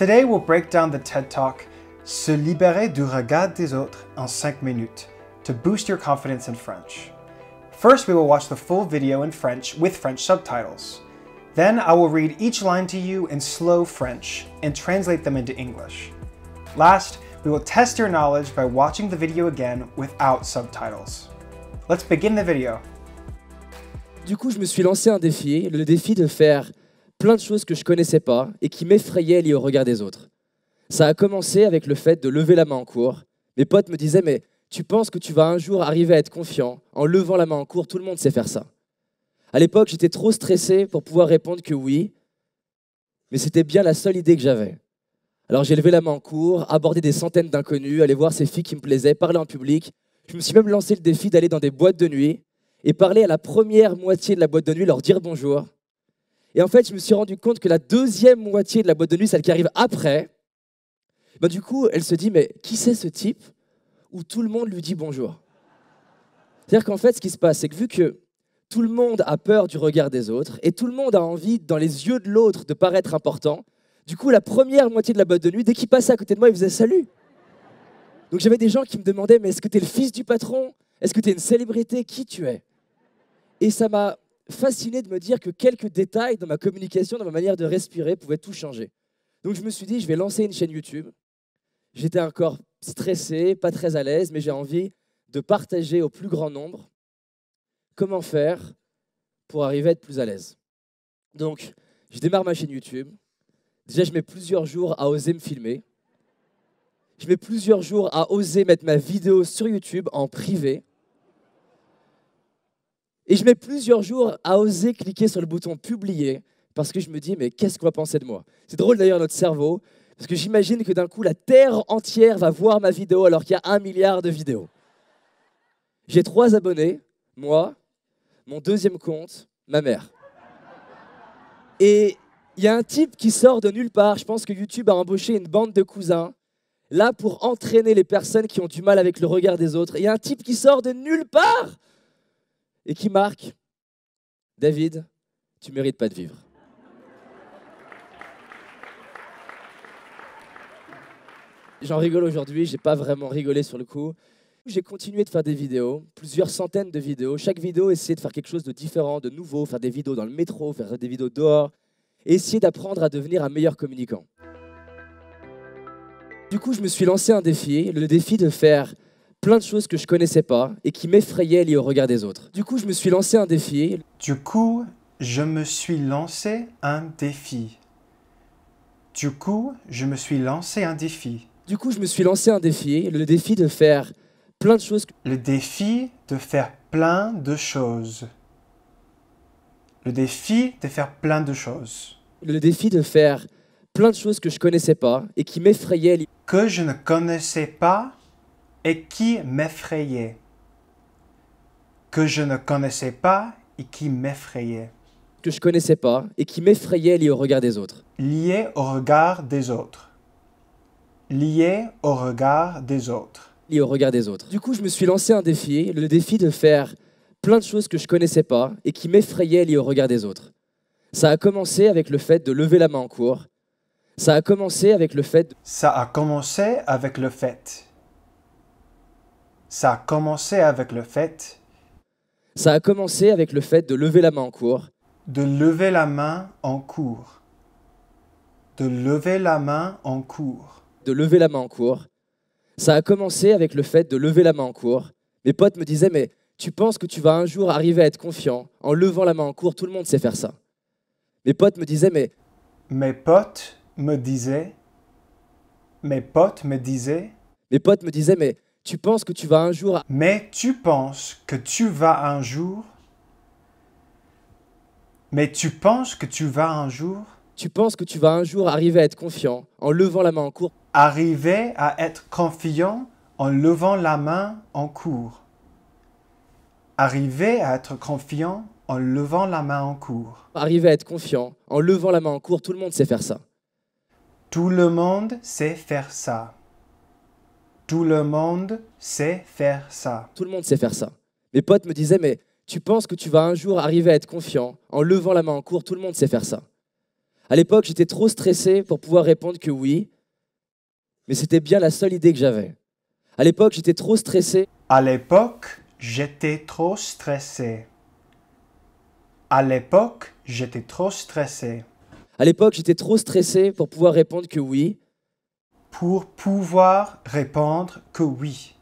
Today we'll break down the TED Talk Se libérer du regard des autres en 5 minutes to boost your confidence in French. First, we will watch the full video in French with French subtitles. Then I will read each line to you in slow French and translate them into English. Last, we will test your knowledge by watching the video again without subtitles. Let's begin the video. Du coup, je me suis lancé un défi, le défi de faire plein de choses que je ne connaissais pas et qui m'effrayaient liées au regard des autres. Ça a commencé avec le fait de lever la main en cours. Mes potes me disaient, mais tu penses que tu vas un jour arriver à être confiant en levant la main en cours, tout le monde sait faire ça. À l'époque, j'étais trop stressé pour pouvoir répondre que oui, mais c'était bien la seule idée que j'avais. Alors j'ai levé la main en cours, abordé des centaines d'inconnus, allé voir ces filles qui me plaisaient, parler en public. Je me suis même lancé le défi d'aller dans des boîtes de nuit et parler à la première moitié de la boîte de nuit, leur dire bonjour et en fait, je me suis rendu compte que la deuxième moitié de la boîte de nuit, celle qui arrive après, ben du coup, elle se dit, mais qui c'est ce type où tout le monde lui dit bonjour C'est-à-dire qu'en fait, ce qui se passe, c'est que vu que tout le monde a peur du regard des autres et tout le monde a envie, dans les yeux de l'autre, de paraître important, du coup, la première moitié de la boîte de nuit, dès qu'il passait à côté de moi, il faisait salut. Donc j'avais des gens qui me demandaient, mais est-ce que tu es le fils du patron Est-ce que tu es une célébrité Qui tu es Et ça m'a fasciné de me dire que quelques détails dans ma communication, dans ma manière de respirer, pouvaient tout changer. Donc je me suis dit, je vais lancer une chaîne YouTube. J'étais encore stressé, pas très à l'aise, mais j'ai envie de partager au plus grand nombre comment faire pour arriver à être plus à l'aise. Donc, je démarre ma chaîne YouTube. Déjà, je mets plusieurs jours à oser me filmer. Je mets plusieurs jours à oser mettre ma vidéo sur YouTube en privé. Et je mets plusieurs jours à oser cliquer sur le bouton publier parce que je me dis, mais qu'est-ce qu'on va penser de moi C'est drôle d'ailleurs notre cerveau, parce que j'imagine que d'un coup, la Terre entière va voir ma vidéo alors qu'il y a un milliard de vidéos. J'ai trois abonnés, moi, mon deuxième compte, ma mère. Et il y a un type qui sort de nulle part, je pense que YouTube a embauché une bande de cousins, là pour entraîner les personnes qui ont du mal avec le regard des autres. Il y a un type qui sort de nulle part et qui marque David, tu mérites pas de vivre. J'en rigole aujourd'hui, j'ai pas vraiment rigolé sur le coup. J'ai continué de faire des vidéos, plusieurs centaines de vidéos. Chaque vidéo, essayer de faire quelque chose de différent, de nouveau, faire des vidéos dans le métro, faire des vidéos dehors, essayer d'apprendre à devenir un meilleur communicant. Du coup, je me suis lancé un défi, le défi de faire plein de choses que je connaissais pas et qui m'effrayaient liées au regard des autres. Du coup, je me suis lancé un défi. Du coup, je me suis lancé un défi. Du coup, je me suis lancé un défi. Du coup, je me suis lancé un défi, le défi de faire plein de choses. Le défi de faire plein de choses. Le défi de faire plein de choses. Le défi de faire plein de choses que je connaissais pas et qui m'effrayaient. Que je ne connaissais pas et qui m'effrayait, que je ne connaissais pas et qui m'effrayait. Que je connaissais pas et qui m'effrayait lié au regard des autres. Lié au regard des autres. Lié au regard des autres. Du coup, je me suis lancé un défi, le défi de faire plein de choses que je connaissais pas et qui m'effrayaient lié au regard des autres. Ça a commencé avec le fait de lever la main en cours. Ça a commencé avec le fait. Ça a commencé avec le fait. Ça a commencé avec le fait. Ça a commencé avec le fait de lever la main en cours. De lever la main en cours. De lever la main en cours. De lever la main en cours. Ça a commencé avec le fait de lever la main en cours. Mes potes me disaient mais tu penses que tu vas un jour arriver à être confiant en levant la main en cours, tout le monde sait faire ça. Mes potes me disaient mais mes potes me disaient mes potes me disaient mes potes me disaient mais tu penses que tu vas un jour... Mais tu penses que tu vas un jour... Mais tu penses que tu vas un jour... Tu penses que tu vas un jour arriver à être confiant en levant la main en cours. Arriver à être confiant en levant la main en cours. Arriver à être confiant en levant la main en cours. Arriver à être confiant en levant la main en cours, tout le monde sait faire ça. Tout le monde sait faire ça. Tout le monde sait faire ça. Tout le monde sait faire ça. Mes potes me disaient, mais tu penses que tu vas un jour arriver à être confiant en levant la main en cours, tout le monde sait faire ça. À l'époque, j'étais trop stressé pour pouvoir répondre que oui, mais c'était bien la seule idée que j'avais. À l'époque, j'étais trop stressé. À l'époque, j'étais trop stressé. À l'époque, j'étais trop stressé. À l'époque, j'étais trop stressé pour pouvoir répondre que oui, pour pouvoir répondre que oui.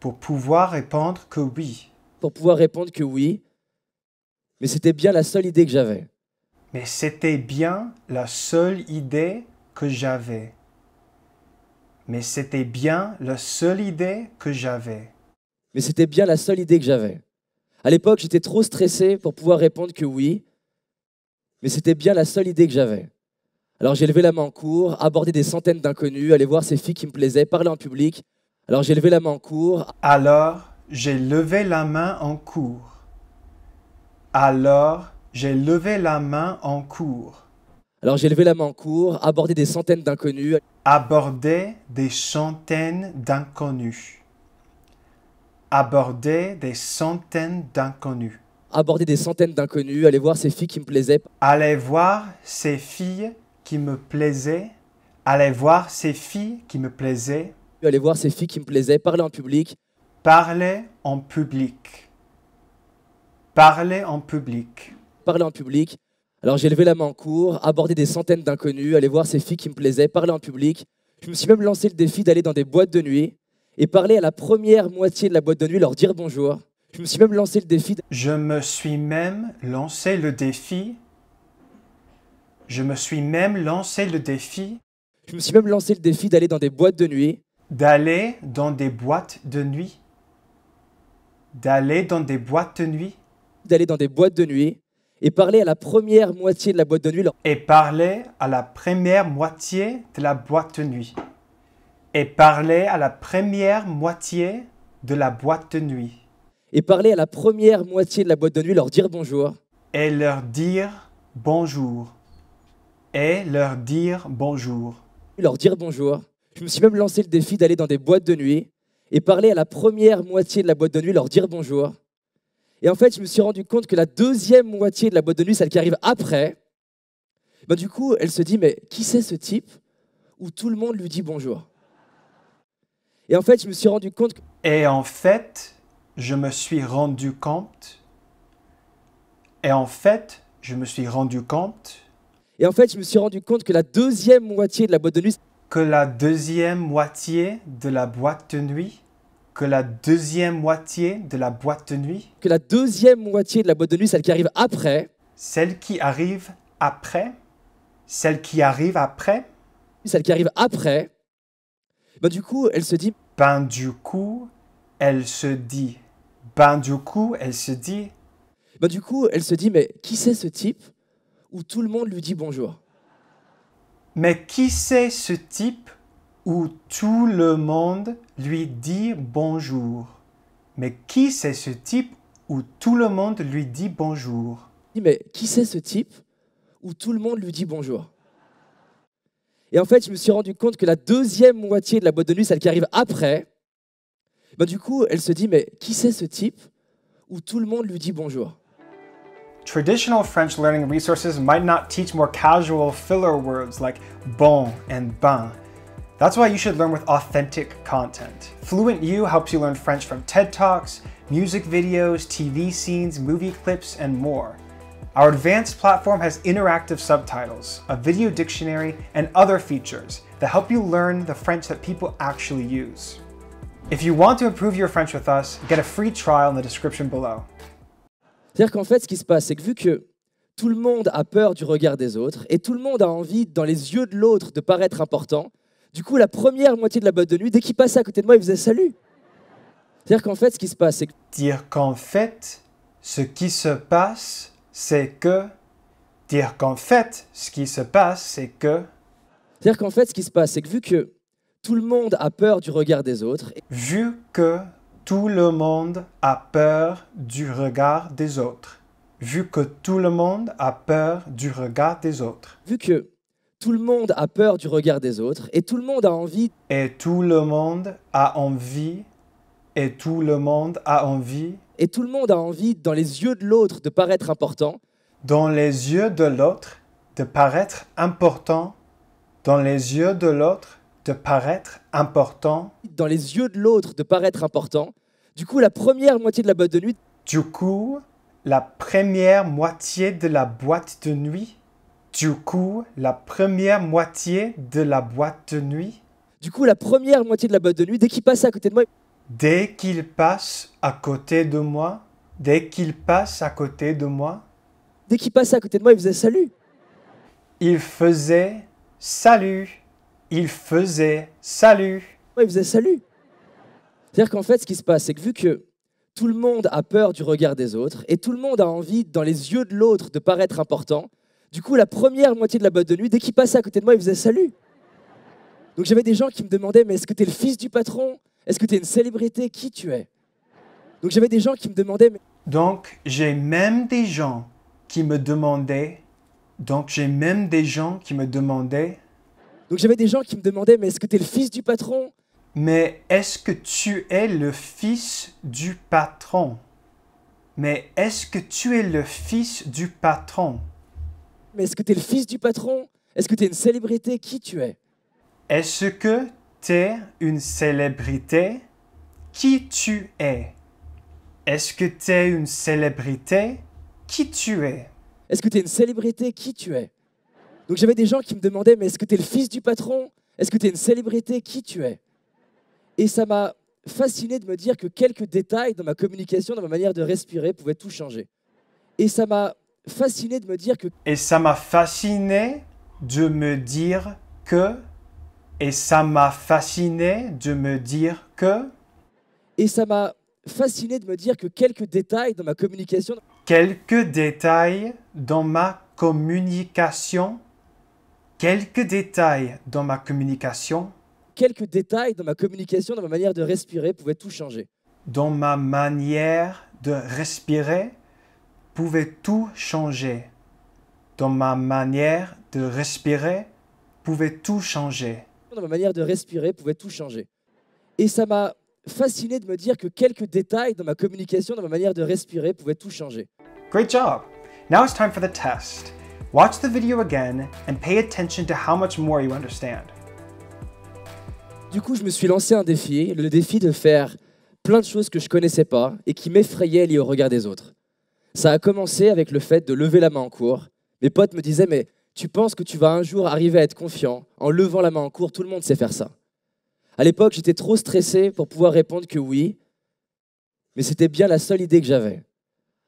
Pour pouvoir répondre que oui. Pour pouvoir répondre que oui. Mais c'était bien la seule idée que j'avais. Mais c'était bien la seule idée que j'avais. Mais c'était bien la seule idée que j'avais. Mais c'était bien la seule idée que j'avais. À l'époque, j'étais trop stressé pour pouvoir répondre que oui. Mais c'était bien la seule idée que j'avais. Alors j'ai levé la main en cours, abordé des centaines d'inconnus, Aller voir ces filles qui me plaisaient, parler en public. Alors j'ai levé la main en cours. Alors j'ai levé la main en cours. Alors j'ai levé la main en cours. Alors j'ai levé la main en cours, abordé des centaines d'inconnus. Aborder des centaines d'inconnus. Aborder des centaines d'inconnus. Aborder des centaines d'inconnus, aller voir ces filles qui me plaisaient. Aller voir ces filles qui me plaisait, aller voir ces filles qui me plaisaient. Aller voir ces filles qui me plaisaient, parler en public. Parler en public. Parler en public. Parler en public. Alors j'ai levé la main en cours, abordé des centaines d'inconnus, aller voir ces filles qui me plaisaient, parler en public. Je me suis même lancé le défi d'aller dans des boîtes de nuit et parler à la première moitié de la boîte de nuit, leur dire bonjour. Je me suis même lancé le défi. Je me suis même lancé le défi je me suis même lancé le défi. Je me suis même lancé le défi d'aller dans des boîtes de nuit. D'aller dans des boîtes de nuit. D'aller dans des boîtes de nuit. D'aller dans des boîtes de nuit et parler à la première moitié de la boîte de nuit. Et parler à la première moitié de la boîte de nuit. Et parler à la première moitié de la boîte de nuit. Et parler à la première moitié de la boîte de nuit, leur dire bonjour. Et leur dire bonjour. Et leur dire bonjour. Leur dire bonjour. Je me suis même lancé le défi d'aller dans des boîtes de nuit et parler à la première moitié de la boîte de nuit, leur dire bonjour. Et en fait, je me suis rendu compte que la deuxième moitié de la boîte de nuit, celle qui arrive après, ben, du coup, elle se dit, mais qui c'est ce type où tout le monde lui dit bonjour Et en fait, je me suis rendu compte... Et en fait, je me suis rendu compte... Et en fait, je me suis rendu compte et en fait, je me suis rendu compte que la deuxième moitié de la boîte de nuit... Que la deuxième moitié de la boîte de nuit que la deuxième moitié de la boîte de nuit. Que la deuxième moitié de la boîte de nuit, celle qui arrive après. Celle qui arrive après. Celle qui arrive après. Celle qui arrive après. Ben du coup, elle se dit. Ben du coup, elle se dit. Ben du coup, elle se dit. Ben du coup, elle se dit, mais qui c'est ce type où tout le monde lui dit bonjour. Mais qui c'est ce type où tout le monde lui dit bonjour Mais qui c'est ce type où tout le monde lui dit bonjour Mais qui c'est ce type où tout le monde lui dit bonjour Et en fait, je me suis rendu compte que la deuxième moitié de la boîte de nuit, celle qui arrive après, ben, du coup, elle se dit, mais qui c'est ce type où tout le monde lui dit bonjour Traditional French learning resources might not teach more casual filler words like bon and bain. That's why you should learn with authentic content. FluentU helps you learn French from TED Talks, music videos, TV scenes, movie clips, and more. Our advanced platform has interactive subtitles, a video dictionary, and other features that help you learn the French that people actually use. If you want to improve your French with us, get a free trial in the description below. C'est-à-dire qu'en fait, ce qui se passe, c'est que vu que tout le monde a peur du regard des autres et tout le monde a envie, dans les yeux de l'autre, de paraître important, du coup, la première moitié de la boîte de nuit, dès qu'il passait à côté de moi, il faisait salut. C'est-à-dire qu'en fait, ce qui se passe, c'est que... Dire qu'en fait, ce qui se passe, c'est que... Dire qu'en fait, ce qui se passe, c'est que... C'est-à-dire qu'en fait, ce qui se passe, c'est que vu que tout le monde a peur du regard des autres... Vu que tout le monde a peur du regard des autres. Vu que tout le monde a peur du regard des autres. Vu que tout le monde a peur du regard des autres et tout le monde a envie. Et tout le monde a envie. Et tout le monde a envie. Et tout le monde a envie, dans les yeux de l'autre, de paraître important. Dans les yeux de l'autre, de paraître important. Dans les yeux de l'autre, de paraître important. Dans les yeux de l'autre, de paraître important. Du coup, la première moitié de la boîte de nuit. Du coup, la première moitié de la boîte de nuit. Du coup, la première moitié de la boîte de nuit. Du coup, la première moitié de la boîte de nuit, dès qu'il passe à côté de moi. Dès qu'il passe à côté de moi. Dès qu'il passe à côté de moi. Dès qu'il passe à côté de moi, il faisait salut. Il faisait salut il faisait salut. Ouais, il faisait salut. C'est-à-dire qu'en fait, ce qui se passe, c'est que vu que tout le monde a peur du regard des autres et tout le monde a envie, dans les yeux de l'autre, de paraître important, du coup, la première moitié de la boîte de nuit, dès qu'il passait à côté de moi, il faisait salut. Donc j'avais des gens qui me demandaient, mais est-ce que tu es le fils du patron Est-ce que tu es une célébrité Qui tu es Donc j'avais des gens qui me demandaient... Mais... Donc j'ai même des gens qui me demandaient... Donc j'ai même des gens qui me demandaient... Donc j'avais des gens qui me demandaient, mais est-ce que tu es le fils du patron Mais est-ce que tu es le fils du patron Mais est-ce que tu es le fils du patron Mais est-ce que tu es le fils du patron Est-ce que tu es une célébrité Qui tu es Est-ce que tu es une célébrité Qui tu es Est-ce que tu es une célébrité Qui tu es Est-ce que tu es une célébrité Qui tu es donc j'avais des gens qui me demandaient, mais est-ce que tu es le fils du patron Est-ce que tu es une célébrité Qui tu es Et ça m'a fasciné de me dire que quelques détails dans ma communication, dans ma manière de respirer, pouvaient tout changer. Et ça m'a fasciné de me dire que... Et ça m'a fasciné de me dire que... Et ça m'a fasciné de me dire que... Et ça m'a fasciné de me dire que quelques détails dans ma communication... Quelques détails dans ma communication quelques détails dans ma communication. Quelques détails dans ma communication, dans ma manière de respirer pouvaient tout changer. Dans ma manière de respirer pouvait tout changer. Dans ma manière de respirer pouvait tout changer. Dans ma manière de respirer pouvait tout changer. Et ça m'a fasciné de me dire que quelques détails dans ma communication, dans ma manière de respirer pouvaient tout changer. Great job. Now it's time for the test. Watch the video again and pay attention to how much more you understand. Du coup, je me suis lancé un défi, le défi de faire plein de choses que je connaissais pas et qui m'effrayaient liées au regard des autres. Ça a commencé avec le fait de lever la main en cours. Mes potes me disaient "Mais tu penses que tu vas un jour arriver à être confiant en levant la main en cours, tout le monde sait faire ça." À l'époque, j'étais trop stressé pour pouvoir répondre que oui, mais c'était bien la seule idée que j'avais.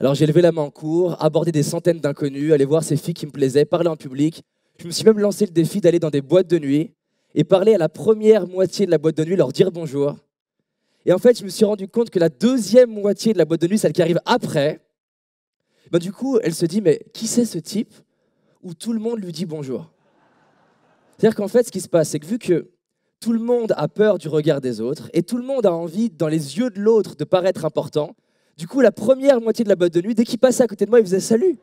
Alors j'ai levé la main en cours, abordé des centaines d'inconnus, allé voir ces filles qui me plaisaient, parler en public. Je me suis même lancé le défi d'aller dans des boîtes de nuit et parler à la première moitié de la boîte de nuit, leur dire bonjour. Et en fait, je me suis rendu compte que la deuxième moitié de la boîte de nuit, celle qui arrive après, ben, du coup, elle se dit, mais qui c'est ce type où tout le monde lui dit bonjour C'est-à-dire qu'en fait, ce qui se passe, c'est que vu que tout le monde a peur du regard des autres et tout le monde a envie, dans les yeux de l'autre, de paraître important, du coup, la première moitié de la boîte de nuit, dès qu'il passait à côté de moi, il faisait salut.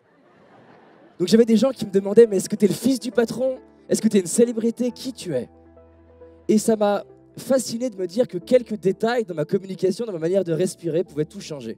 Donc j'avais des gens qui me demandaient, mais est-ce que tu es le fils du patron Est-ce que tu es une célébrité Qui tu es Et ça m'a fasciné de me dire que quelques détails dans ma communication, dans ma manière de respirer, pouvaient tout changer.